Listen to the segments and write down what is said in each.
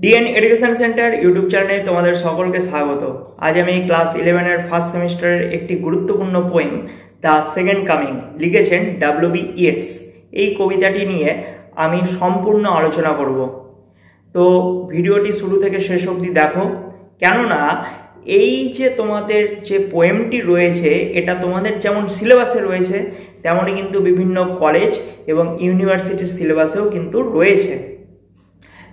DNA education centre YouTube চ্যানেলে তোমাদের সকলকে স্বাগত আজ আমি ক্লাস ইলেভেনের ফার্স্ট সেমিস্টারের একটি গুরুত্বপূর্ণ পোয়েম দ্য সেকেন্ড কামিং লিখেছেন ডাব্লিউ বি ইয়েটস এই কবিতাটি নিয়ে আমি সম্পূর্ণ আলোচনা করব তো ভিডিওটি শুরু থেকে শেষ অবধি দেখো কেননা এই যে তোমাদের যে পোয়েমটি রয়েছে এটা তোমাদের যেমন সিলেবাসে রয়েছে তেমনই কিন্তু বিভিন্ন কলেজ এবং ইউনিভার্সিটির সিলেবাসেও কিন্তু রয়েছে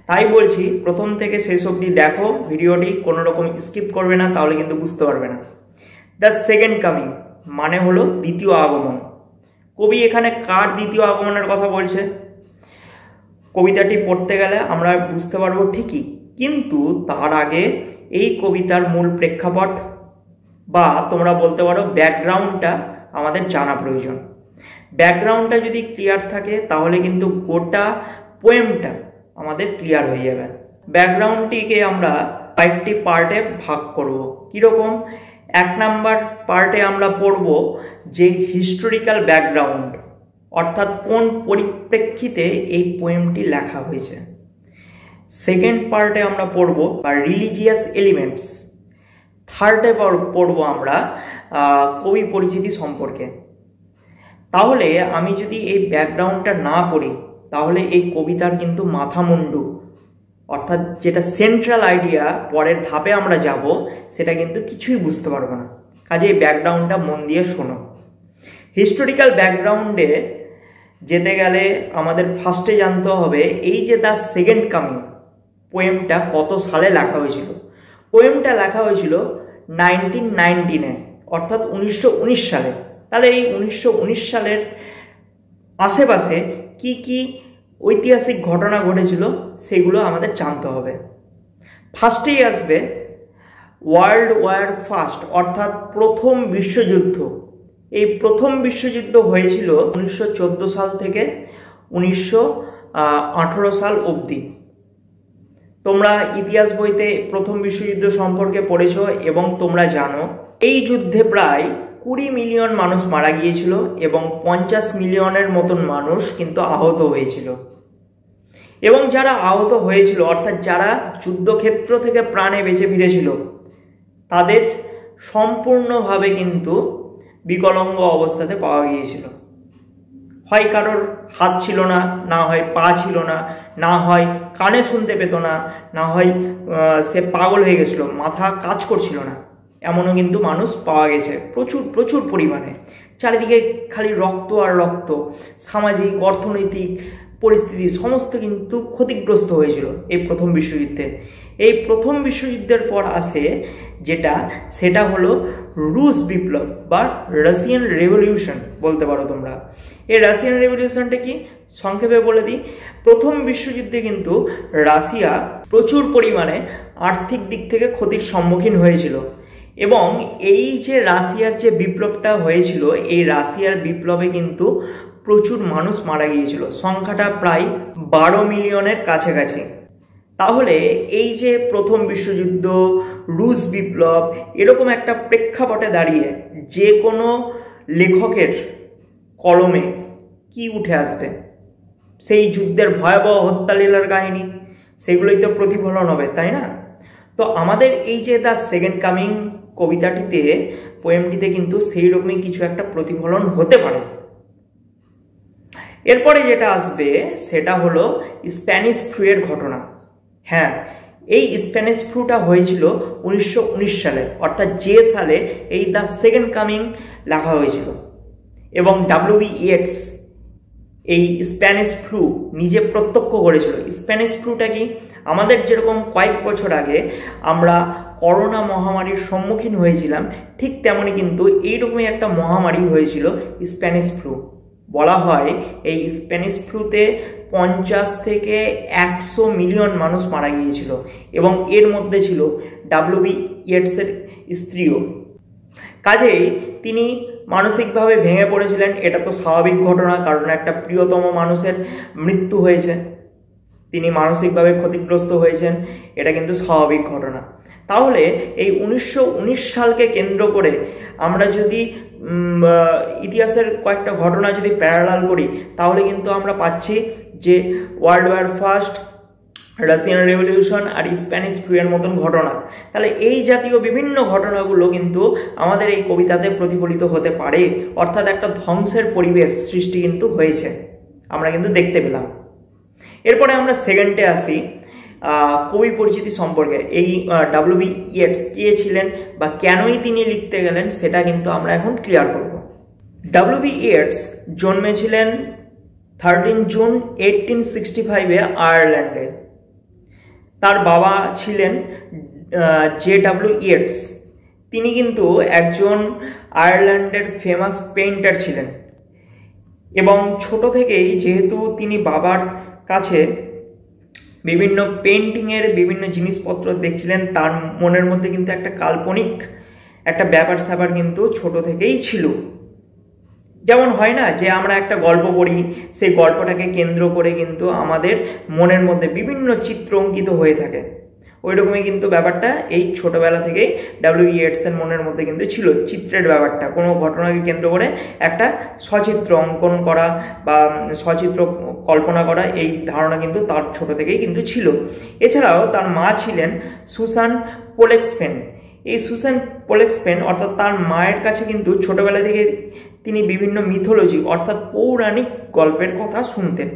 তাই বলছি প্রথম থেকে শেষ অবধি দেখো ভিডিওটি কোনো রকম স্কিপ করবে না তাহলে কিন্তু বুঝতে পারবে না দ্য সেকেন্ড কামিং মানে হলো দ্বিতীয় আগমন কবি এখানে কার দ্বিতীয় আগমনের কথা বলছে কবিতাটি পড়তে গেলে আমরা বুঝতে পারবো ঠিকই কিন্তু তার আগে এই কবিতার মূল প্রেক্ষাপট বা তোমরা বলতে পারো ব্যাকগ্রাউন্ডটা আমাদের জানা প্রয়োজন ব্যাকগ্রাউন্ডটা যদি ক্লিয়ার থাকে তাহলে কিন্তু গোটা পোয়েমটা আমাদের ক্লিয়ার হয়ে যাবে ব্যাকগ্রাউন্ডটিকে আমরা কয়েকটি পার্টে ভাগ করব কীরকম এক নাম্বার পার্টে আমরা পড়ব যে হিস্টোরিক্যাল ব্যাকগ্রাউন্ড অর্থাৎ কোন পরিপ্রেক্ষিতে এই পোয়েমটি লেখা হয়েছে সেকেন্ড পার্টে আমরা পড়ব বা রিলিজিয়াস এলিমেন্টস থার্ডে পড়ব আমরা কবি পরিচিতি সম্পর্কে তাহলে আমি যদি এই ব্যাকগ্রাউন্ডটা না পড়ি তাহলে এই কবিতার কিন্তু মাথামুন্ডু অর্থাৎ যেটা সেন্ট্রাল আইডিয়া পরের ধাপে আমরা যাব সেটা কিন্তু কিছুই বুঝতে পারবো না কাজে এই ব্যাকগ্রাউন্ডটা মন দিয়ে শোনো হিস্টোরিক্যাল ব্যাকগ্রাউন্ডে যেতে গেলে আমাদের ফার্স্টে জানতে হবে এই যে দ্য সেকেন্ড কামিং পোয়েমটা কত সালে লেখা হয়েছিল পোয়েমটা লেখা হয়েছিল নাইনটিন নাইনটিনে অর্থাৎ উনিশশো সালে তাহলে এই উনিশশো সালের আশেপাশে কি কি ঐতিহাসিক ঘটনা ঘটেছিল সেগুলো আমাদের জানতে হবে ফার্স্টেই আসবে ওয়ার্ল্ড ওয়ার ফার্স্ট অর্থাৎ প্রথম বিশ্বযুদ্ধ এই প্রথম বিশ্বযুদ্ধ হয়েছিল উনিশশো সাল থেকে উনিশশো সাল অবধি তোমরা ইতিহাস বইতে প্রথম বিশ্বযুদ্ধ সম্পর্কে পড়েছ এবং তোমরা জানো এই যুদ্ধে প্রায় কুড়ি মিলিয়ন মানুষ মারা গিয়েছিল এবং পঞ্চাশ মিলিয়নের মতন মানুষ কিন্তু আহত হয়েছিল এবং যারা আহত হয়েছিল অর্থাৎ যারা যুদ্ধক্ষেত্র থেকে প্রাণে বেঁচে ফিরেছিল তাদের সম্পূর্ণভাবে কিন্তু বিকলঙ্গ অবস্থাতে পাওয়া গিয়েছিল হয় কারোর হাত ছিল না না হয় পা ছিল না না হয় কানে শুনতে পেত না না হয় সে পাগল হয়ে গেছিলো মাথা কাজ করছিল না এমনও কিন্তু মানুষ পাওয়া গেছে প্রচুর প্রচুর পরিমাণে চারিদিকে খালি রক্ত আর রক্ত সামাজিক অর্থনৈতিক পরিস্থিতি সমস্ত কিন্তু ক্ষতিগ্রস্ত হয়েছিল এই প্রথম বিশ্বযুদ্ধে এই প্রথম বিশ্বযুদ্ধের পর আসে যেটা সেটা হলো রুশ বিপ্লব বা রাশিয়ান রেভলিউশন বলতে পারো তোমরা এই রাশিয়ান রেভলিউশনটা কি সংক্ষেপে বলে দিই প্রথম বিশ্বযুদ্ধে কিন্তু রাশিয়া প্রচুর পরিমাণে আর্থিক দিক থেকে ক্ষতির সম্মুখীন হয়েছিল এবং এই যে রাশিয়ার যে বিপ্লবটা হয়েছিল এই রাশিয়ার বিপ্লবে কিন্তু প্রচুর মানুষ মারা গিয়েছিল সংখ্যাটা প্রায় বারো মিলিয়নের কাছাকাছি তাহলে এই যে প্রথম বিশ্বযুদ্ধ রুশ বিপ্লব এরকম একটা প্রেক্ষাপটে দাঁড়িয়ে যে কোনো লেখকের কলমে কি উঠে আসবে সেই যুদ্ধের ভয়াবহ হত্যালীলার কাহিনী সেগুলোই তো প্রতিফলন হবে তাই না তো আমাদের এই যে দ্য সেকেন্ড কামিং কবিতাটিতে পোয়েমটিতে কিন্তু সেই রকমই কিছু একটা প্রতিফলন হতে পারে এরপরে যেটা আসবে সেটা হলো স্প্যানিশ ফ্লুয়ের ঘটনা হ্যাঁ এই স্প্যানিশ ফ্লুটা হয়েছিল উনিশশো সালে অর্থাৎ যে সালে এই দ্য সেকেন্ড কামিং লেখা হয়েছিল এবং ডাব্লিউবিএক্স এই স্প্যানিশ ফ্লু নিজে প্রত্যক্ষ করেছিল স্প্যানিশ ফ্লুটা কি আমাদের যেরকম কয়েক বছর আগে আমরা করোনা মহামারীর সম্মুখীন হয়েছিলাম ঠিক তেমনই কিন্তু এইরকমই একটা মহামারী হয়েছিল স্প্যানিশ ফ্লু বলা হয় এই স্প্যানিশ ফ্লুতে পঞ্চাশ থেকে একশো মিলিয়ন মানুষ মারা গিয়েছিল এবং এর মধ্যে ছিল ডাব্লিউবি ইয়েটসের স্ত্রীও কাজেই তিনি মানসিকভাবে ভেঙে পড়েছিলেন এটা তো স্বাভাবিক ঘটনা কারণ একটা প্রিয়তম মানুষের মৃত্যু হয়েছে তিনি মানসিকভাবে ক্ষতিগ্রস্ত হয়েছেন এটা কিন্তু স্বাভাবিক ঘটনা তাহলে এই উনিশশো সালকে কেন্দ্র করে আমরা যদি ইতিহাসের কয়েকটা ঘটনা যদি প্যারালাল করি তাহলে কিন্তু আমরা পাচ্ছি যে world war first Russian revolution আর স্প্যানিশ ফ্লুয়ের মতন ঘটনা তাহলে এই জাতীয় বিভিন্ন ঘটনাগুলো কিন্তু আমাদের এই কবিতাতে প্রতিফলিত হতে পারে অর্থাৎ একটা ধ্বংসের পরিবেশ সৃষ্টি কিন্তু হয়েছে আমরা কিন্তু দেখতে পেলাম এরপরে আমরা সেকেন্ডে আসি কবি পরিচিতি সম্পর্কে এই ডাব্লিউ বি ইয়েটস কে ছিলেন বা কেনই তিনি লিখতে গেলেন সেটা কিন্তু আমরা এখন ক্লিয়ার করব ডাব্লিউ বি ইয়েটস জন্মেছিলেন থার্টিন জুন এইটিন সিক্সটি ফাইভে আয়ারল্যান্ডে তার বাবা ছিলেন জে ডাব্লিউ ইয়েটস তিনি কিন্তু একজন আয়ারল্যান্ডের ফেমাস পেইন্টার ছিলেন এবং ছোট থেকেই যেহেতু তিনি বাবার কাছে বিভিন্ন পেন্টিংয়ের বিভিন্ন জিনিসপত্র দেখছিলেন তার মনের মধ্যে কিন্তু একটা কাল্পনিক একটা ব্যাপার স্যাপার কিন্তু ছোট থেকেই ছিল যেমন হয় না যে আমরা একটা গল্প পড়ি সেই গল্পটাকে কেন্দ্র করে কিন্তু আমাদের মনের মধ্যে বিভিন্ন চিত্র অঙ্কিত হয়ে থাকে ওই রকমই কিন্তু ব্যাপারটা এই ছোটোবেলা থেকেই ডাব্লিউ ইয়েটসের e. মনের মধ্যে কিন্তু ছিল চিত্রের ব্যাপারটা কোনো ঘটনাকে কেন্দ্র করে একটা সচিত্র অঙ্কন করা বা সচিত্র কল্পনা করা এই ধারণা কিন্তু তার ছোটো থেকেই কিন্তু ছিল এছাড়াও তার মা ছিলেন সুসান ফেন এই সুসান ফেন অর্থাৎ তার মায়ের কাছে কিন্তু ছোটোবেলা থেকে তিনি বিভিন্ন মিথোলজি অর্থাৎ পৌরাণিক গল্পের কথা শুনতেন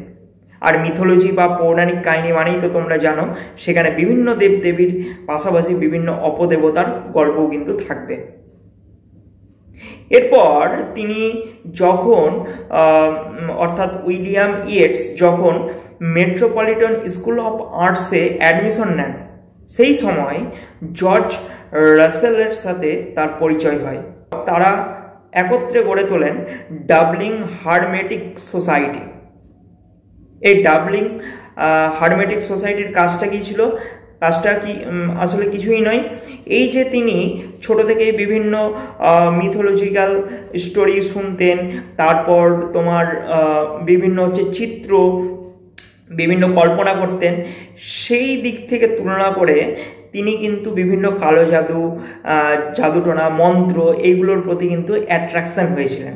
আর মিথোলজি বা পৌরাণিক কাহিনী মানেই তো তোমরা জানো সেখানে বিভিন্ন দেবদেবীর পাশাপাশি বিভিন্ন অপদেবতার গল্পও কিন্তু থাকবে এরপর তিনি যখন অর্থাৎ উইলিয়াম ইয়েটস যখন মেট্রোপলিটন স্কুল অফ আর্টসে অ্যাডমিশন নেন সেই সময় জর্জ রাসেলের সাথে তার পরিচয় হয় তারা একত্রে গড়ে তোলেন ডাবলিং হারমেটিক সোসাইটি এই ডাবলিং হারমেটিক সোসাইটির কাজটা কী ছিল কাজটা কি আসলে কিছুই নয় এই যে তিনি ছোট থেকে বিভিন্ন মিথোলজিক্যাল স্টোরি শুনতেন তারপর তোমার বিভিন্ন হচ্ছে চিত্র বিভিন্ন কল্পনা করতেন সেই দিক থেকে তুলনা করে তিনি কিন্তু বিভিন্ন কালো জাদু জাদুটোনা মন্ত্র এইগুলোর প্রতি কিন্তু অ্যাট্রাকশান হয়েছিলেন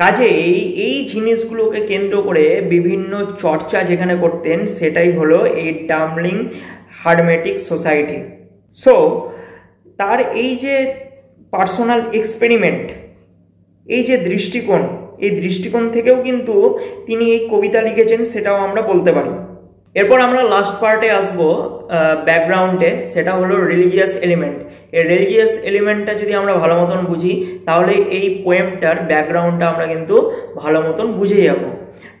কাজে এই এই জিনিসগুলোকে কেন্দ্র করে বিভিন্ন চর্চা যেখানে করতেন সেটাই হলো এই ডামলিং হার্মেটিক সোসাইটি সো তার এই যে পার্সোনাল এক্সপেরিমেন্ট এই যে দৃষ্টিকোণ এই দৃষ্টিকোণ থেকেও কিন্তু তিনি এই কবিতা লিখেছেন সেটাও আমরা বলতে পারি এরপর আমরা লাস্ট পার্টে আসবো ব্যাকগ্রাউন্ডে সেটা হলো রিলিজিয়াস এলিমেন্ট এই রিলিজিয়াস এলিমেন্টটা যদি আমরা ভালো মতন বুঝি তাহলে এই পোয়েমটার ব্যাকগ্রাউন্ডটা আমরা কিন্তু ভালো মতন বুঝে যাব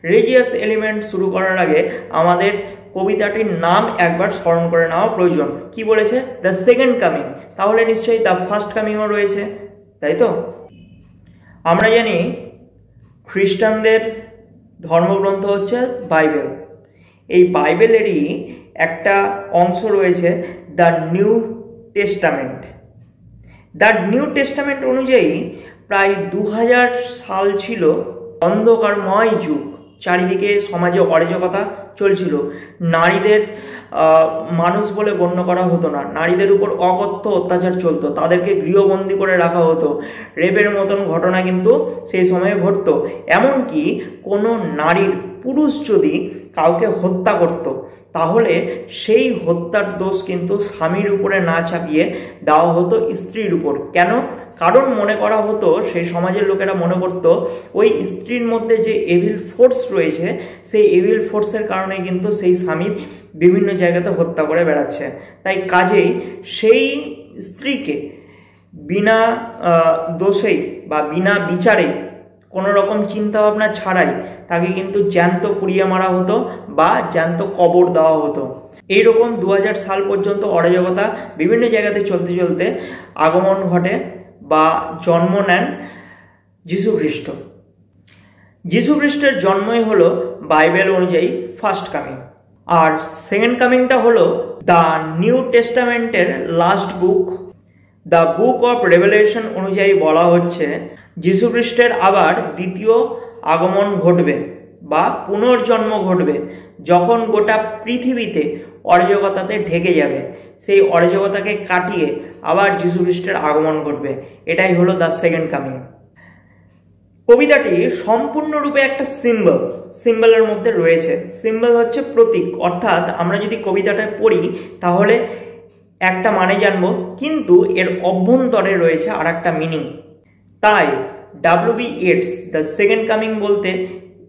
রিলিজিয়াস এলিমেন্ট শুরু করার আগে আমাদের কবিতাটির নাম একবার স্মরণ করে নেওয়া প্রয়োজন কি বলেছে দ্য সেকেন্ড কামিং তাহলে নিশ্চয়ই দ্য ফার্স্ট কামিংও রয়েছে তাই তো আমরা জানি খ্রিস্টানদের ধর্মগ্রন্থ হচ্ছে বাইবেল এই বাইবেলেরই একটা অংশ রয়েছে the new testament the new testament অনুযায়ী প্রায় দু সাল ছিল অন্ধকারময় যুগ চারিদিকে সমাজে অরাজকতা চলছিল নারীদের মানুষ বলে গণ্য করা হতো না নারীদের উপর অকথ্য অত্যাচার চলতো তাদেরকে গৃহবন্দী করে রাখা হতো রেপের মতন ঘটনা কিন্তু সেই সময়ে ঘটতো এমনকি কোনো নারীর পুরুষ যদি কাউকে হত্যা করত তাহলে সেই হত্যার দোষ কিন্তু স্বামীর উপরে না চাপিয়ে দেওয়া হতো স্ত্রীর উপর কেন কারণ মনে করা হতো সেই সমাজের লোকেরা মনে করত ওই স্ত্রীর মধ্যে যে এভিল ফোর্স রয়েছে সেই এভিল ফোর্সের কারণে কিন্তু সেই স্বামীর বিভিন্ন জায়গাতে হত্যা করে বেড়াচ্ছে তাই কাজেই সেই স্ত্রীকে বিনা দোষেই বা বিনা বিচারে কোনো রকম চিন্তা ভাবনা ছাড়াই তাকে কিন্তু জ্যান্ত পুড়িয়ে মারা হতো বা জ্যান্ত কবর দেওয়া হতো এইরকম দু সাল পর্যন্ত অরাজকতা বিভিন্ন জায়গাতে চলতে চলতে আগমন ঘটে বা জন্ম নেন যীশুখ্রিস্ট যীশুখ্রিস্টের জন্মই হলো বাইবেল অনুযায়ী ফার্স্ট কামিং আর সেকেন্ড কামিংটা হলো দ্য নিউ টেস্টামেন্টের last book the book of revelation অনুযায়ী বলা হচ্ছে যীশুখ্রিস্টের আবার দ্বিতীয় আগমন ঘটবে বা পুনর্জন্ম ঘটবে যখন গোটা পৃথিবীতে অরাজকতাতে ঢেকে যাবে সেই অরাজকতাকে কাটিয়ে আবার যীশুখ্রিস্টের আগমন ঘটবে এটাই হলো দ্য সেকেন্ড কামিং কবিতাটি সম্পূর্ণরূপে একটা সিম্বল সিম্বলের মধ্যে রয়েছে সিম্বল হচ্ছে প্রতীক অর্থাৎ আমরা যদি কবিতাটা পড়ি তাহলে একটা মানে জানব কিন্তু এর অভ্যন্তরে রয়েছে আর একটা মিনিং তাই besides the second coming বলতে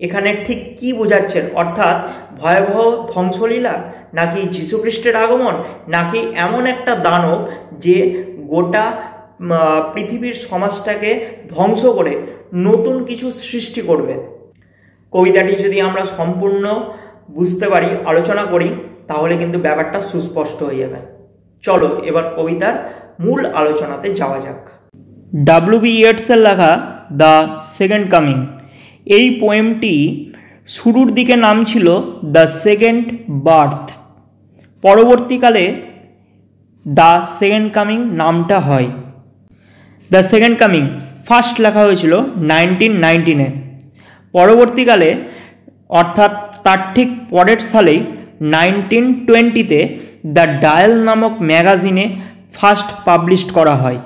এখানে ঠিক কি বোঝাচ্ছেন অর্থাৎ ভয়াবহ ধ্বংসলীলা নাকি যীশুখ্রিস্টের আগমন নাকি এমন একটা দানব যে গোটা পৃথিবীর সমাজটাকে ধ্বংস করে নতুন কিছু সৃষ্টি করবে কবিতাটি যদি আমরা সম্পূর্ণ বুঝতে পারি আলোচনা করি তাহলে কিন্তু ব্যাপারটা সুস্পষ্ট হয়ে যাবে চলো এবার কবিতার মূল আলোচনাতে যাওয়া যাক ডাব্লু বি ইয়েটসের লেখা দ্য সেকেন্ড কামিং এই পোয়েমটি শুরুর দিকে নাম ছিল দ্য সেকেন্ড বার্থ পরবর্তীকালে দ্য সেকেন্ড কামিং নামটা হয় দ্য সেকেন্ড কামিং ফার্স্ট লেখা হয়েছিল নাইনটিন নাইনটিনে পরবর্তীকালে অর্থাৎ তার ঠিক পরের সালেই নাইনটিন টোয়েন্টিতে দ্য ডায়াল নামক ম্যাগাজিনে ফার্স্ট পাবলিশড করা হয়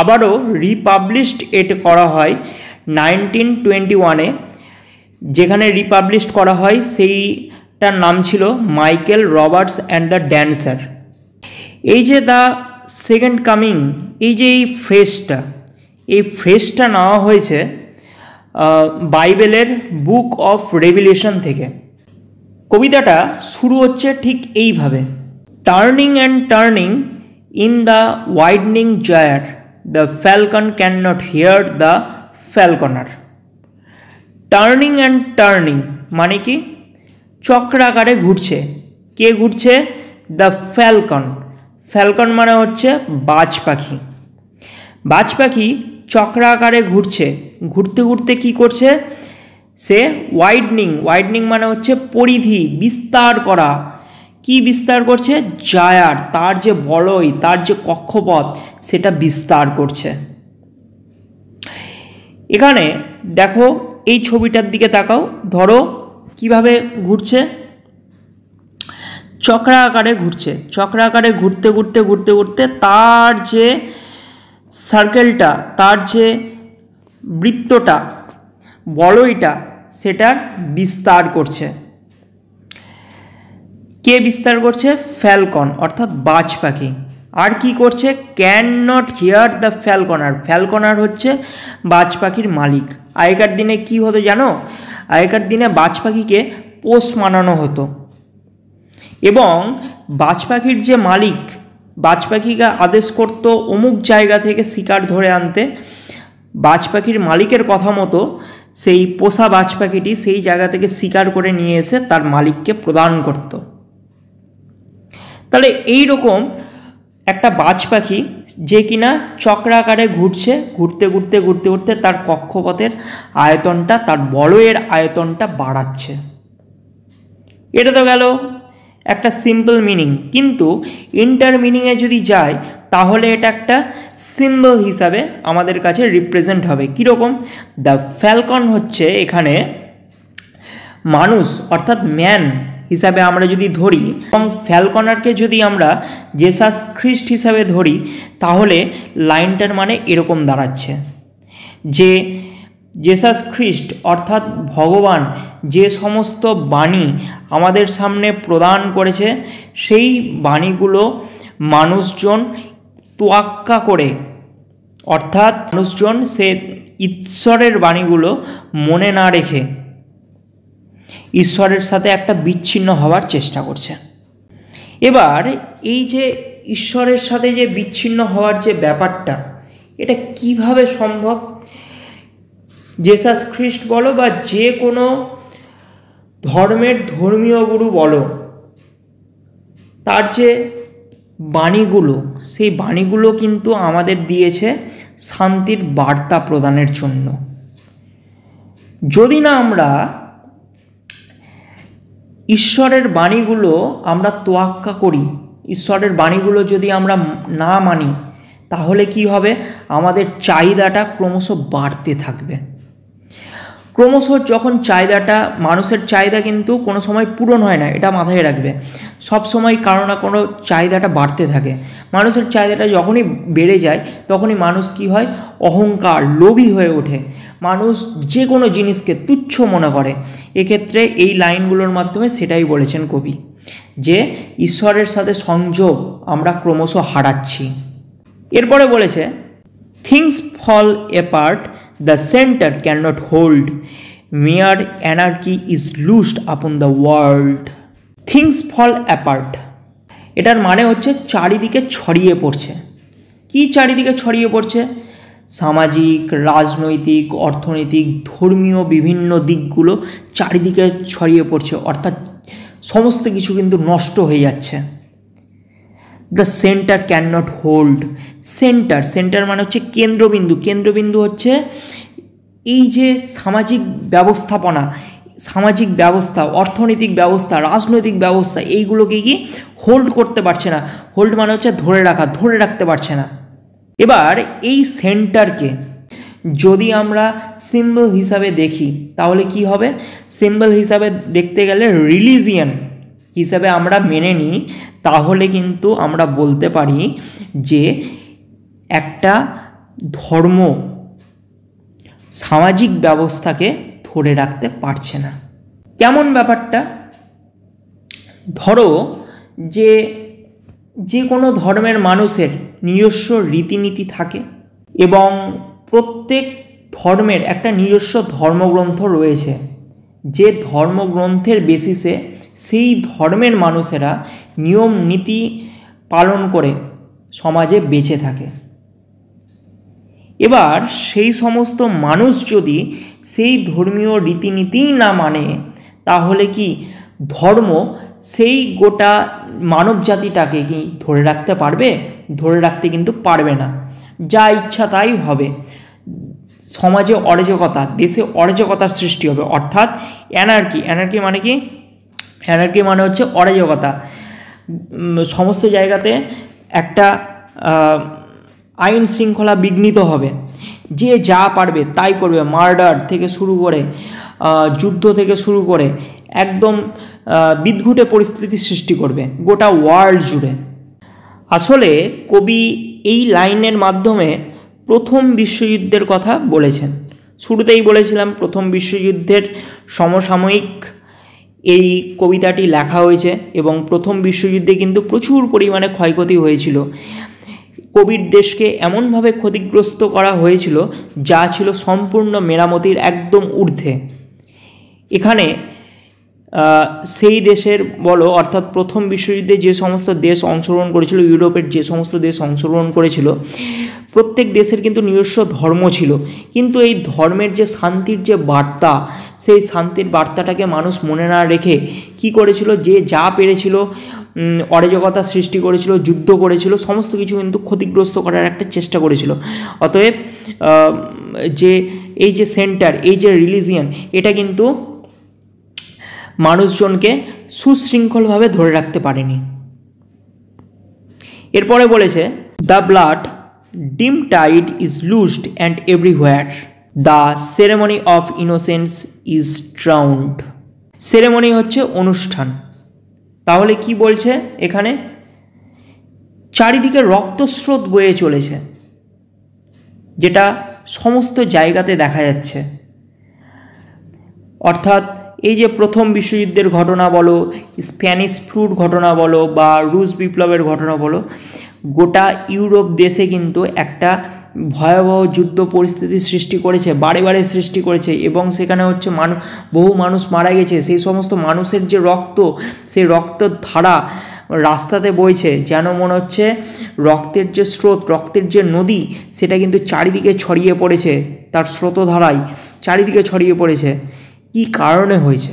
আবারও রিপাবলিশড এট করা হয় নাইনটিন টোয়েন্টি ওয়ানে যেখানে রিপাবলিশড করা হয় সেইটার নাম ছিল Michael Robartes and the dancer এই যে দ্য সেকেন্ড কামিং এই যে এই ফ্রেজটা এই ফ্রেজটা নেওয়া হয়েছে বাইবেলের বুক অফ রেভিলেশন থেকে কবিতাটা শুরু হচ্ছে ঠিক এইভাবে turning and turning in the widening gyre the falcon cannot hear the falconer turning and turning মানে কি চক্রাকারে ঘুরছে কে ঘুরছে দ্য ফ্যালকন ফ্যালকন মানে হচ্ছে বাজ পাখি বাজ পাখি চক্রাকারে ঘুরছে ঘুরতে ঘুরতে কি করছে সে ওয়াইডনিং ওয়াইডনিং মানে হচ্ছে পরিধি বিস্তার করা কি বিস্তার করছে জায়ার তার যে বড়ই তার যে কক্ষপথ সেটা বিস্তার করছে এখানে দেখো এই ছবিটার দিকে তাকাও ধরো কিভাবে ঘুরছে চক্রা আকারে ঘুরছে চক্রা আকারে ঘুরতে ঘুরতে ঘুরতে ঘুরতে তার যে সার্কেলটা তার যে বৃত্তটা বলইটা সেটার বিস্তার করছে কে বিস্তার করছে ফ্যালকন অর্থাৎ বাজ পাখি আর কি করছে cannot hear the falconer falconer হচ্ছে বাজ পাখির মালিক আগেকার দিনে কি হতো জানো আগেকার দিনে বাজ পাখিকে পোষ মানানো হতো এবং বাজ পাখির যে মালিক বাজ পাখিকে আদেশ করত অমুক জায়গা থেকে শিকার ধরে আনতে বাজ পাখির মালিকের কথা মতো সেই পোষা বাজ পাখিটি সেই জায়গা থেকে শিকার করে নিয়ে এসে তার মালিককে প্রদান করত তাহলে এই রকম একটা বাজ পাখি যে কিনা চক্রাকারে ঘুরছে ঘুরতে ঘুরতে ঘুরতে ঘুরতে তার কক্ষপথের আয়তনটা তার বলয়ের আয়তনটা বাড়াচ্ছে এটা তো গেল একটা সিম্পল মিনিং কিন্তু ইন্টার মিনিংয়ে যদি যায় তাহলে এটা একটা সিম্বল হিসাবে আমাদের কাছে রিপ্রেজেন্ট হবে কীরকম দ্য ফ্যালকন হচ্ছে এখানে মানুষ অর্থাৎ ম্যান হিসাবে আমরা যদি ধরি এবং ফ্যালকনারকে যদি আমরা জেসাস খ্রিস্ট হিসাবে ধরি তাহলে লাইনটার মানে এরকম দাঁড়াচ্ছে যে জেসাস খ্রিস্ট অর্থাৎ ভগবান যে সমস্ত বাণী আমাদের সামনে প্রদান করেছে সেই বাণীগুলো মানুষজন তোয়াক্কা করে অর্থাৎ মানুষজন সে ঈশ্বরের বাণীগুলো মনে না রেখে ঈশ্বরের সাথে একটা বিচ্ছিন্ন হওয়ার চেষ্টা করছে এবার এই যে ঈশ্বরের সাথে যে বিচ্ছিন্ন হওয়ার যে ব্যাপারটা এটা কিভাবে সম্ভব জেসাস খ্রিস্ট বলো বা যে কোনো ধর্মের ধর্মীয় গুরু বলো তার যে বাণীগুলো সেই বাণীগুলো কিন্তু আমাদের দিয়েছে শান্তির বার্তা প্রদানের জন্য যদি না আমরা ঈশ্বরের বাণীগুলো আমরা তোয়াক্কা করি ঈশ্বরের বাণীগুলো যদি আমরা না মানি তাহলে কি হবে আমাদের চাহিদাটা ক্রমশ বাড়তে থাকবে ক্রমশ যখন চাহিদাটা মানুষের চাহিদা কিন্তু কোনো সময় পূরণ হয় না এটা মাথায় রাখবে সব সময় কারো না কোনো চাহিদাটা বাড়তে থাকে মানুষের চাহিদাটা যখনই বেড়ে যায় তখনই মানুষ কি হয় অহংকার লোভী হয়ে ওঠে মানুষ যে কোনো জিনিসকে তুচ্ছ মনে করে এক্ষেত্রে এই লাইনগুলোর মাধ্যমে সেটাই বলেছেন কবি যে ঈশ্বরের সাথে সংযোগ আমরা ক্রমশ হারাচ্ছি এরপরে বলেছে things fall apart The center cannot hold. Mere anarchy is loosed upon the world. Things fall apart. এটার মানে হচ্ছে চারিদিকে ছড়িয়ে পড়ছে কি চারিদিকে ছড়িয়ে পড়ছে সামাজিক রাজনৈতিক অর্থনৈতিক ধর্মীয় বিভিন্ন দিকগুলো চারিদিকে ছড়িয়ে পড়ছে অর্থাৎ সমস্ত কিছু কিন্তু নষ্ট হয়ে যাচ্ছে the centre cannot hold centre centre মানে হচ্ছে কেন্দ্রবিন্দু কেন্দ্রবিন্দু হচ্ছে এই যে সামাজিক ব্যবস্থাপনা সামাজিক ব্যবস্থা অর্থনৈতিক ব্যবস্থা রাজনৈতিক ব্যবস্থা এইগুলোকে কি হোল্ড করতে পারছে না হোল্ড মানে হচ্ছে ধরে রাখা ধরে রাখতে পারছে না এবার এই সেন্টারকে যদি আমরা সিম্বল হিসাবে দেখি তাহলে কি হবে সিম্বল হিসাবে দেখতে গেলে রিলিজিয়ান হিসাবে আমরা মেনে নিই তাহলে কিন্তু আমরা বলতে পারি যে একটা ধর্ম সামাজিক ব্যবস্থাকে ধরে রাখতে পারছে না কেমন ব্যাপারটা ধরো যে যে কোনো ধর্মের মানুষের নিজস্ব রীতিনীতি থাকে এবং প্রত্যেক ধর্মের একটা নিজস্ব ধর্মগ্রন্থ রয়েছে যে ধর্মগ্রন্থের বেসিসে সেই ধর্মের মানুষেরা নিয়ম নীতি পালন করে সমাজে বেঁচে থাকে এবার সেই সমস্ত মানুষ যদি সেই ধর্মীয় রীতিনীতিই না মানে তাহলে কি ধর্ম সেই গোটা মানব জাতিটাকে কি ধরে রাখতে পারবে ধরে রাখতে কিন্তু পারবে না যা ইচ্ছা তাই হবে সমাজে অরাজকতা দেশে অরাজকতার সৃষ্টি হবে অর্থাৎ অ্যানার্কি অ্যানার্কি মানে কি অ্যানার্কি মানে হচ্ছে অরাজকতা সমস্ত জায়গাতে একটা আইন শৃঙ্খলা বিঘ্নিত হবে যে যা পারবে তাই করবে মার্ডার থেকে শুরু করে যুদ্ধ থেকে শুরু করে একদম বিদ্ঘুটে পরিস্থিতি সৃষ্টি করবে গোটা ওয়ার্ল্ড জুড়ে আসলে কবি এই লাইনের মাধ্যমে প্রথম বিশ্বযুদ্ধের কথা বলেছেন শুরুতেই বলেছিলাম প্রথম বিশ্বযুদ্ধের সমসাময়িক এই কবিতাটি লেখা হয়েছে এবং প্রথম বিশ্বযুদ্ধে কিন্তু প্রচুর পরিমাণে ক্ষয়ক্ষতি হয়েছিল কোভিড দেশকে এমনভাবে ক্ষতিগ্রস্ত করা হয়েছিল যা ছিল সম্পূর্ণ মেরামতির একদম ঊর্ধ্বে এখানে সেই দেশের বলো অর্থাৎ প্রথম বিশ্বযুদ্ধে যে সমস্ত দেশ অংশগ্রহণ করেছিল ইউরোপের যে সমস্ত দেশ অংশগ্রহণ করেছিল প্রত্যেক দেশের কিন্তু নিজস্ব ধর্ম ছিল কিন্তু এই ধর্মের যে শান্তির যে বার্তা সেই শান্তির বার্তাটাকে মানুষ মনে না রেখে কি করেছিল যে যা পেরেছিল অরাজকতা সৃষ্টি করেছিল যুদ্ধ করেছিল সমস্ত কিছু কিন্তু ক্ষতিগ্রস্ত করার একটা চেষ্টা করেছিল অতএব যে এই যে সেন্টার এই যে রিলিজিয়ান এটা কিন্তু মানুষজনকে সুশৃঙ্খলভাবে ধরে রাখতে পারেনি এরপরে বলেছে the blood dimmed tide is loosed and everywhere. The ceremony of innocence is drowned ceremony হচ্ছে অনুষ্ঠান তাহলে কি বলছে এখানে চারিদিকে রক্তস্রোত বয়ে চলেছে যেটা সমস্ত জায়গাতে দেখা যাচ্ছে অর্থাৎ এই যে প্রথম বিশ্বযুদ্ধের ঘটনা বলো স্প্যানিশ ফ্লুর ঘটনা বলো বা রুশ বিপ্লবের ঘটনা বলো গোটা ইউরোপ দেশে কিন্তু একটা ভয়াবহ যুদ্ধ পরিস্থিতি সৃষ্টি করেছে বারে বারে সৃষ্টি করেছে এবং সেখানে হচ্ছে মানু বহু মানুষ মারা গেছে সেই সমস্ত মানুষের যে রক্ত সেই রক্ত ধারা রাস্তাতে বইছে যেন মনে হচ্ছে রক্তের যে স্রোত রক্তের যে নদী সেটা কিন্তু চারিদিকে ছড়িয়ে পড়েছে তার স্রোতধারায় চারিদিকে ছড়িয়ে পড়েছে কি কারণে হয়েছে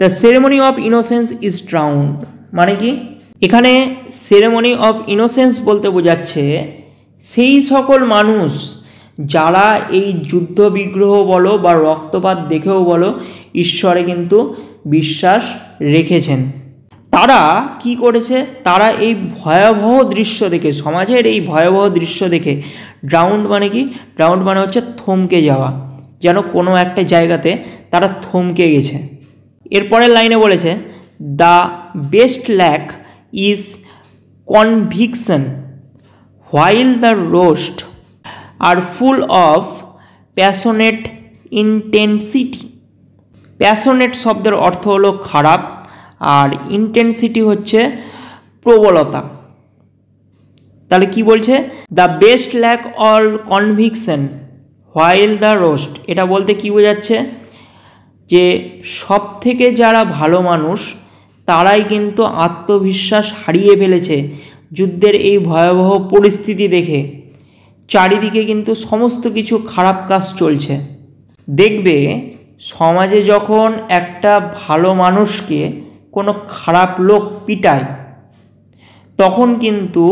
the ceremony of innocence is drowned মানে কি এখানে সেরেমনি অফ ইনোসেন্স বলতে বোঝাচ্ছে সেই সকল মানুষ যারা এই যুদ্ধ বিগ্রহ বলো বা রক্তপাত দেখেও বলো ঈশ্বরে কিন্তু বিশ্বাস রেখেছেন তারা কি করেছে তারা এই ভয়াবহ দৃশ্য দেখে সমাজের এই ভয়াবহ দৃশ্য দেখে ড্রাউন্ড মানে কি ড্রাউন্ড মানে হচ্ছে থমকে যাওয়া যেন কোনো একটা জায়গাতে তারা থমকে গেছে এরপরের লাইনে বলেছে the best lack is conviction, while the roast are full of passionate intensity passionate শব্দের অর্থ হলো খারাপ আর ইন্টেন্সিটি হচ্ছে প্রবলতা তাহলে কি বলছে the best lack all conviction while the worst এটা বলতে কী বোঝাচ্ছে যে সব থেকে যারা ভালো মানুষ তারাই কিন্তু আত্মবিশ্বাস হারিয়ে ফেলেছে যুদ্ধের এই ভয়াবহ পরিস্থিতি দেখে চারিদিকে কিন্তু সমস্ত কিছু খারাপ কাজ চলছে দেখবে সমাজে যখন একটা ভালো মানুষকে কোনো খারাপ লোক পিটায় তখন কিন্তু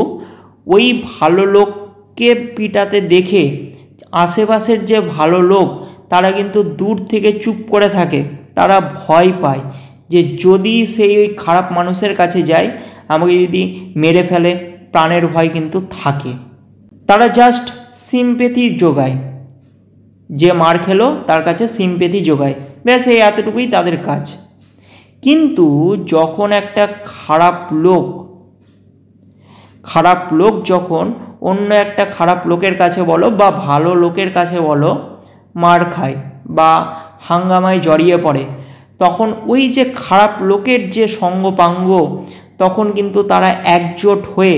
ওই ভালো লোককে পিটাতে দেখে আশেপাশের যে ভালো লোক তারা কিন্তু দূর থেকে চুপ করে থাকে তারা ভয় পায় যে যদি সেই ওই খারাপ মানুষের কাছে যায় আমাকে যদি মেরে ফেলে প্রাণের ভয় কিন্তু থাকে তারা জাস্ট সিম্পেথি যোগায় যে মার খেলো তার কাছে সিম্পেথি যোগায় ব্যাস এই এতটুকুই তাদের কাজ কিন্তু যখন একটা খারাপ লোক খারাপ লোক যখন অন্য একটা খারাপ লোকের কাছে বলো বা ভালো লোকের কাছে বলো মার খায় বা হাঙ্গামায় জড়িয়ে পড়ে তখন ওই যে খারাপ লোকের যে সঙ্গপাঙ্গ তখন কিন্তু তারা একজোট হয়ে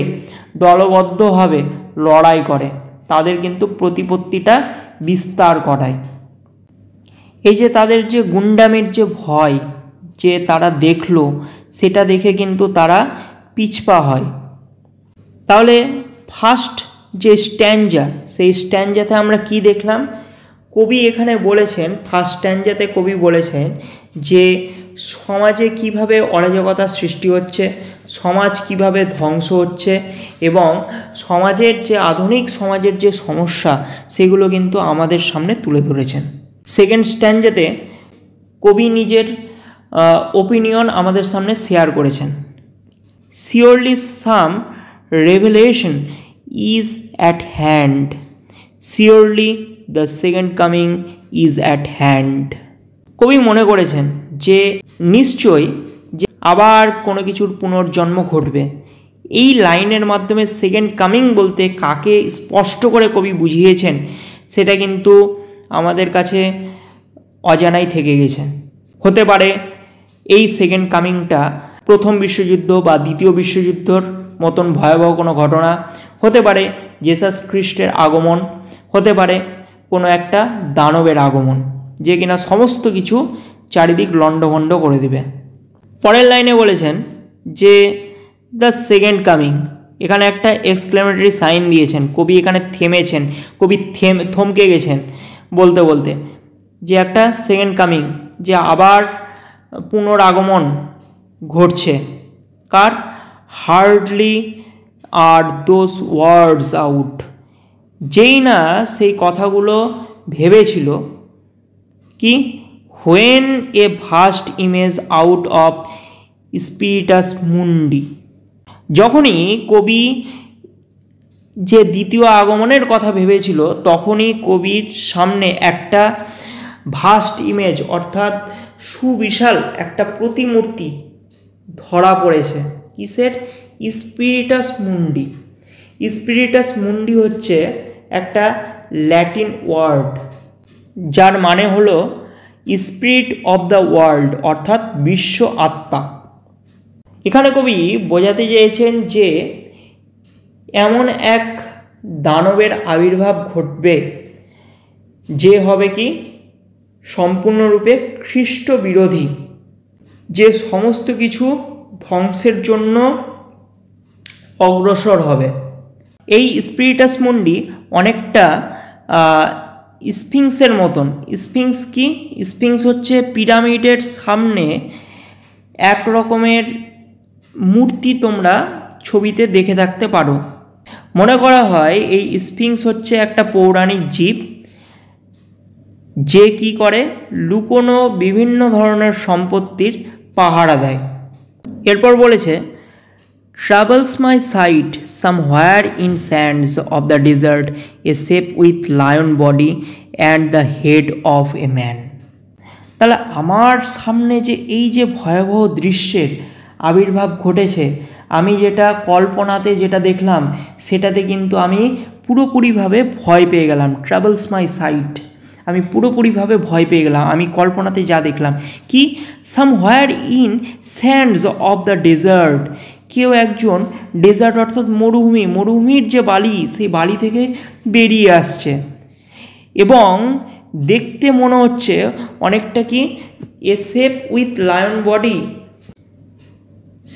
দলবদ্ধভাবে লড়াই করে তাদের কিন্তু প্রতিপত্তিটা বিস্তার করায় এই যে তাদের যে গুন্ডামের যে ভয় যে তারা দেখলো সেটা দেখে কিন্তু তারা পিছপা হয় তাহলে ফার্স্ট যে স্ট্যান্ডা সেই স্ট্যান্ডাতে আমরা কি দেখলাম কবি এখানে বলেছেন ফার্স্ট স্ট্যান্ডাতে কবি বলেছেন যে সমাজে কিভাবে অরাজকতার সৃষ্টি হচ্ছে সমাজ কিভাবে ধ্বংস হচ্ছে এবং সমাজের যে আধুনিক সমাজের যে সমস্যা সেগুলো কিন্তু আমাদের সামনে তুলে ধরেছেন সেকেন্ড স্ট্যান্ডেতে কবি নিজের ওপিনিয়ন আমাদের সামনে শেয়ার করেছেন surely some revelation is at hand surely the second coming is at hand কবি মনে করেছেন যে নিশ্চয়ই যে আবার কোনো কিছুর পুনর্জন্ম ঘটবে এই লাইনের মাধ্যমে সেকেন্ড কামিং বলতে কাকে স্পষ্ট করে কবি বুঝিয়েছেন সেটা কিন্তু আমাদের কাছে অজানাই থেকে গেছে হতে পারে এই সেকেন্ড কামিংটা প্রথম বিশ্বযুদ্ধ বা দ্বিতীয় বিশ্বযুদ্ধর মতন ভয়াবহ কোনো ঘটনা হতে পারে জেসাস খ্রিস্টের আগমন হতে পারে কোনো একটা দানবের আগমন যে কিনা সমস্ত কিছু চারিদিক লণ্ডভণ্ড করে দিবে পরের লাইনে বলেছেন যে দ্য সেকেন্ড কামিং এখানে একটা এক্সক্লেমেটরি সাইন দিয়েছেন কবি এখানে থেমেছেন কবি থেম থমকে গেছেন বলতে বলতে যে একটা সেকেন্ড কামিং যে আবার পুনরাগমন ঘটছে কার hardly are those words out যেই না সেই কথাগুলো ভেবেছিল কি when a vast image out of Spiritus Mundi যখনই কবি যে দ্বিতীয় আগমনের কথা ভেবেছিল তখনই কবির সামনে একটা ভাস্ট ইমেজ অর্থাৎ সুবিশাল একটা প্রতিমূর্তি ধরা পড়েছে কিসের স্পিরিটাস মুন্ডি স্পিরিটাস মুন্ডি হচ্ছে একটা ল্যাটিন ওয়ার্ড যার মানে হল স্পিরিট অফ দ্য ওয়ার্ল্ড অর্থাৎ বিশ্ব আত্মা এখানে কবি বোঝাতে চেয়েছেন যে এমন এক দানবের আবির্ভাব ঘটবে যে হবে কি সম্পূর্ণরূপে খ্রিস্ট বিরোধী যে সমস্ত কিছু ধ্বংসের জন্য অগ্রসর হবে এই স্পিরিটাস মন্ডি অনেকটা স্পিংসের মতন স্পিংস কি স্ফিংস হচ্ছে পিরামিডের সামনে এক রকমের মূর্তি তোমরা ছবিতে দেখে থাকতে পারো মনে করা হয় এই স্পিংস হচ্ছে একটা পৌরাণিক জীব যে কি করে লুকোনো বিভিন্ন ধরনের সম্পত্তির পাহারা দেয় এরপর বলেছে my sight somewhere in sands of the desert a shape with lion body and the head of a man তাহলে আমার সামনে যে এই যে ভয়াবহ দৃশ্যের আবির্ভাব ঘটেছে আমি যেটা কল্পনাতে যেটা দেখলাম সেটাতে কিন্তু আমি পুরোপুরিভাবে ভয় পেয়ে গেলাম ট্রাভেলস মাই সাইট আমি পুরোপুরিভাবে ভয় পেয়ে গেলাম আমি কল্পনাতে যা দেখলাম কি somewhere in sands of the desert কেউ একজন ডেজার্ট অর্থাৎ মরুভূমি মরুভূমির যে বালি সেই বালি থেকে বেরিয়ে আসছে এবং দেখতে মনে হচ্ছে অনেকটা কি a shape with lion body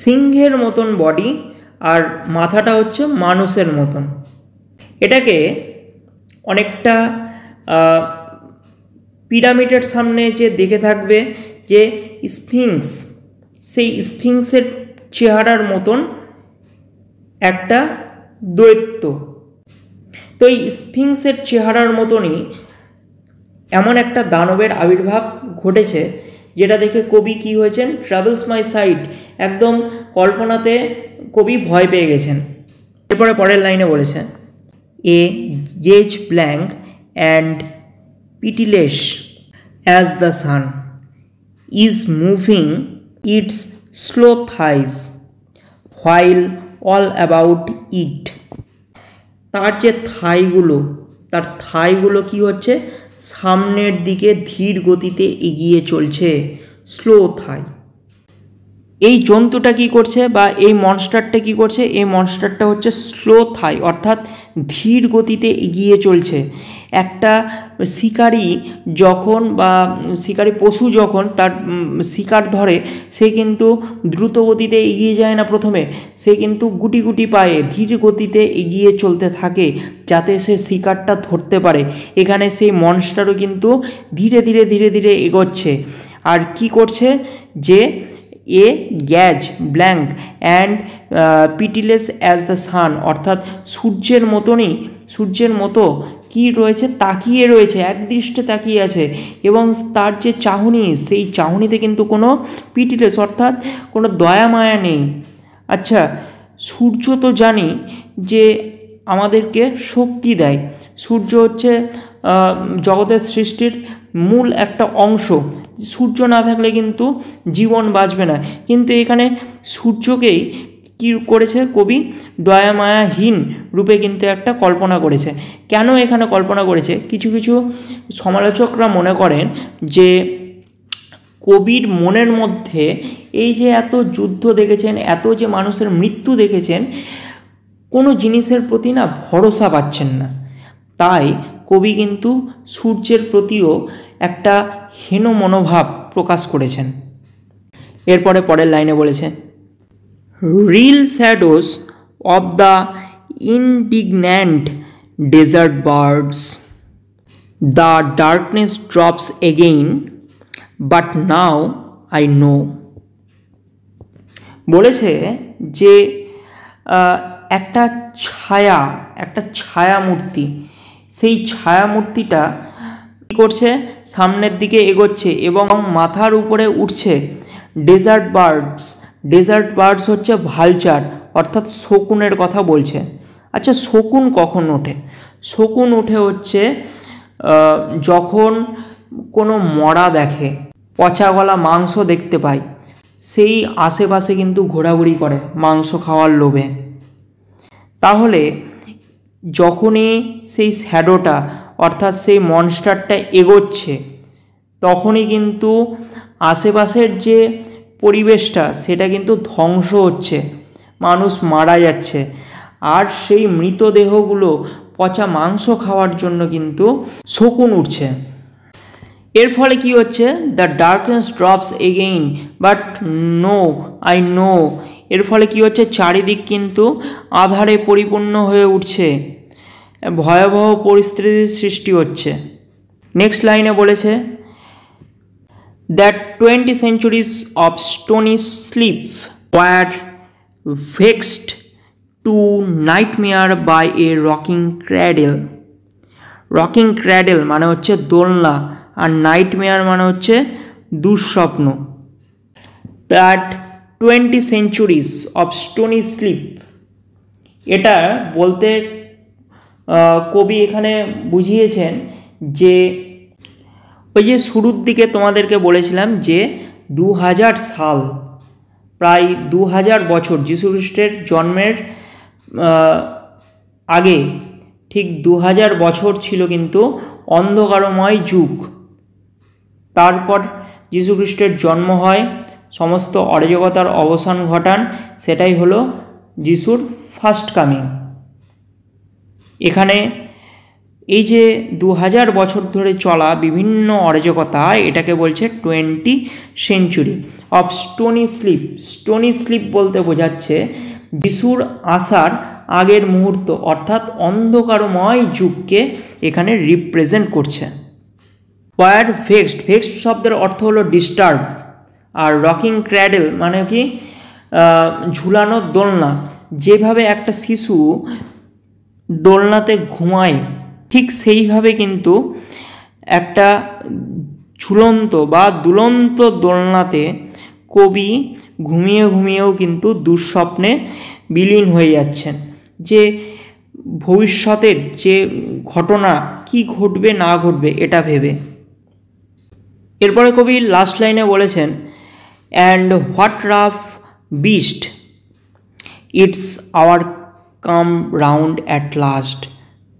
সিংহের মতন বডি আর মাথাটা হচ্ছে মানুষের মতন এটাকে অনেকটা পিরামিডের সামনে যে দেখে থাকবে যে স্ফিংস সেই স্ফিংসের চেহারার মতন একটা দৈত্য তো এই স্ফিংসের চেহারার মতনই এমন একটা দানবের আবির্ভাব ঘটেছে যেটা দেখে কবি কি হয়েছেন ট্রাভেলস মাই সাইড একদম কল্পনাতে কবি ভয় পেয়ে গেছেন এরপরে পরের লাইনে বলেছেন a gaze blank and pitiless as the sun is moving its slow thighs while all about it তার যে থাইগুলো তার থাইগুলো কি হচ্ছে সামনের দিকে ধীর গতিতে এগিয়ে চলছে স্লো থাই এই জন্তুটা কি করছে বা এই মনস্টারটা কি করছে এই মনস্টারটা হচ্ছে স্লো থাই অর্থাৎ ধীর গতিতে এগিয়ে চলছে একটা শিকারি যখন বা শিকারি পশু যখন তার শিকার ধরে সে কিন্তু দ্রুত গতিতে এগিয়ে যায় না প্রথমে সে কিন্তু গুটি গুটি পায়ে ধীর গতিতে এগিয়ে চলতে থাকে যাতে সে শিকারটা ধরতে পারে এখানে সেই মনস্টারও কিন্তু ধীরে ধীরে ধীরে ধীরে এগোচ্ছে আর কি করছে যে a gaze blank and pitiless as the sun অর্থাৎ সূর্যের মতনই সূর্যের মতো কি রয়েছে তাকিয়ে রয়েছে একদৃষ্টে তাকিয়ে আছে এবং তার যে চাহনি সেই চাহনিতে কিন্তু কোনো পিটিলেস অর্থাৎ কোনো দয়া মায়া নেই আচ্ছা সূর্য তো জানি যে আমাদেরকে শক্তি দেয় সূর্য হচ্ছে জগতের সৃষ্টির মূল একটা অংশ সূর্য না থাকলে কিন্তু জীবন বাঁচবে না কিন্তু এখানে সূর্যকেই কী করেছে কবি দয়ামায়াহীন রূপে কিন্তু একটা কল্পনা করেছে কেন এখানে কল্পনা করেছে কিছু কিছু সমালোচকরা মনে করেন যে কবির মনের মধ্যে এই যে এত যুদ্ধ দেখেছেন এত যে মানুষের মৃত্যু দেখেছেন কোনো জিনিসের প্রতি না ভরসা পাচ্ছেন না তাই কবি কিন্তু সূর্যের প্রতিও একটা হীন মনোভাব প্রকাশ করেছেন এরপরে পরের লাইনে বলেছে reel shadows of the indignant desert birds the darkness drops again but now I know বলেছে যে একটা ছায়া একটা ছায়ামূর্তি সেই ছায়ামূর্তিটা করছে সামনের দিকে এগোচ্ছে এবং মাথার উপরে উঠছে ডেজার্ট বার্ডস ডেজার্ট বার্ডস হচ্ছে ভালচার অর্থাৎ শকুনের কথা বলছে আচ্ছা শকুন কখন ওঠে শকুন উঠে হচ্ছে যখন কোনো মরা দেখে পচা গলা মাংস দেখতে পায় সেই আশেপাশে কিন্তু ঘোরাঘুরি করে মাংস খাওয়ার লোভে তাহলে যখনই সেই শ্যাডোটা অর্থাৎ সেই মনস্টারটা এগোচ্ছে তখনই কিন্তু আশেপাশের যে পরিবেশটা সেটা কিন্তু ধ্বংস হচ্ছে মানুষ মারা যাচ্ছে আর সেই মৃতদেহগুলো পচা মাংস খাওয়ার জন্য কিন্তু শকুন উঠছে এর ফলে কি হচ্ছে the darkness drops again but no I know এর ফলে কি হচ্ছে চারিদিক কিন্তু আধারে পরিপূর্ণ হয়ে উঠছে ভয়াবহ পরিস্থিতির সৃষ্টি হচ্ছে নেক্সট লাইনে বলেছে that twenty centuries of stony sleep were vexed to nightmare by a rocking cradle rocking cradle মানে হচ্ছে দোলনা আর নাইটমেয়ার মানে হচ্ছে দুঃস্বপ্ন that twenty centuries of stony sleep এটা বলতে কবি এখানে বুঝিয়েছেন যে ওই যে শুরুর দিকে তোমাদেরকে বলেছিলাম যে দু হাজার সাল প্রায় দু হাজার বছর যীশুখ্রিস্টের জন্মের আগে ঠিক দু হাজার বছর ছিল কিন্তু অন্ধকারময় যুগ তারপর যীশুখ্রিস্টের জন্ম হয় সমস্ত অরাজকতার অবসান ঘটান সেটাই হলো যিশুর ফার্স্ট কামিং এখানে এই যে দু হাজার বছর ধরে চলা বিভিন্ন অরাজকতা এটাকে বলছে twenty century of stony sleep stony sleep বলতে বোঝাচ্ছে যিশুর আসার আগের মুহূর্ত অর্থাৎ অন্ধকারময় যুগকে এখানে রিপ্রেজেন্ট করছে ওয়ার ফেক্সড ফেক্সড শব্দের অর্থ হলো ডিস্টার্ব আর রকিং ক্র্যাডেল মানে কি ঝুলানো দোলনা যেভাবে একটা শিশু দোলনাতে ঘুমায় ঠিক সেইভাবে কিন্তু একটা ঝুলন্ত বা দুলন্ত দোলনাতে কবি ঘুমিয়ে ঘুমিয়েও কিন্তু দুঃস্বপ্নে বিলীন হয়ে যাচ্ছেন যে ভবিষ্যতের যে ঘটনা কি ঘটবে না ঘটবে এটা ভেবে এরপরে কবি লাস্ট লাইনে বলেছেন and what rough beast its hour come round at last,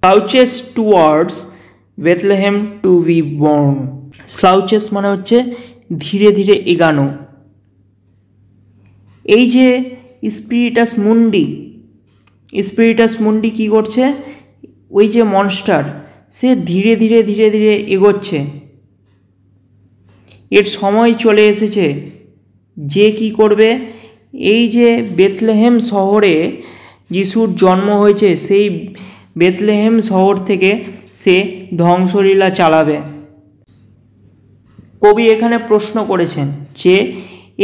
slouches towards Bethlehem to be born. slouches মানে হচ্ছে ধীরে ধীরে এগানো এই যে স্পিরিটাস মুন্ডি স্পিরিটাস মুন্ডি কি করছে ওই যে মনস্টার সে ধীরে ধীরে ধীরে ধীরে এগোচ্ছে এর সময় চলে এসেছে যে কি করবে এই যে বেথলেহেম শহরে যিশুর জন্ম হয়েছে সেই বেতলেহেম শহর থেকে সে ধ্বংসলীলা চালাবে কবি এখানে প্রশ্ন করেছেন যে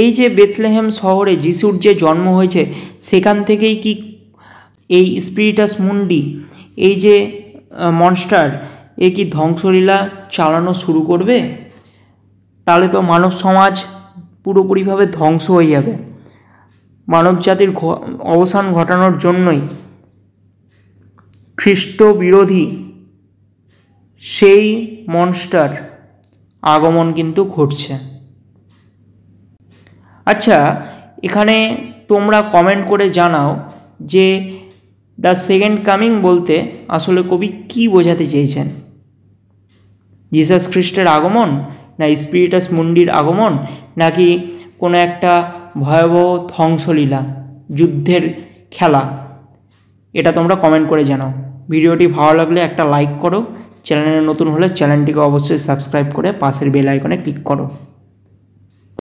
এই যে বেতলেহেম শহরে যিশুর যে জন্ম হয়েছে সেখান থেকেই কি এই স্পিরিটাস মুন্ডি এই যে মনস্টার এ কি ধ্বংসলীলা চালানো শুরু করবে তাহলে তো মানব সমাজ পুরোপুরিভাবে ধ্বংস হয়ে যাবে মানবজাতির অবসান ঘটানোর জন্যই খ্রিস্ট বিরোধী সেই মনস্টার আগমন কিন্তু ঘটছে আচ্ছা এখানে তোমরা কমেন্ট করে জানাও যে দ্য সেকেন্ড কামিং বলতে আসলে কবি কি বোঝাতে চেয়েছেন জিসাস খ্রিস্টের আগমন না স্পিরিটাস মুন্ডির আগমন নাকি কোনো একটা ভয়াবহ ধ্বংসলীলা যুদ্ধের খেলা এটা তোমরা কমেন্ট করে জানাও ভিডিওটি ভালো লাগলে একটা লাইক করো চ্যানেলে নতুন হলে চ্যানেলটিকে অবশ্যই সাবস্ক্রাইব করে পাশের বেল আইকনে ক্লিক করো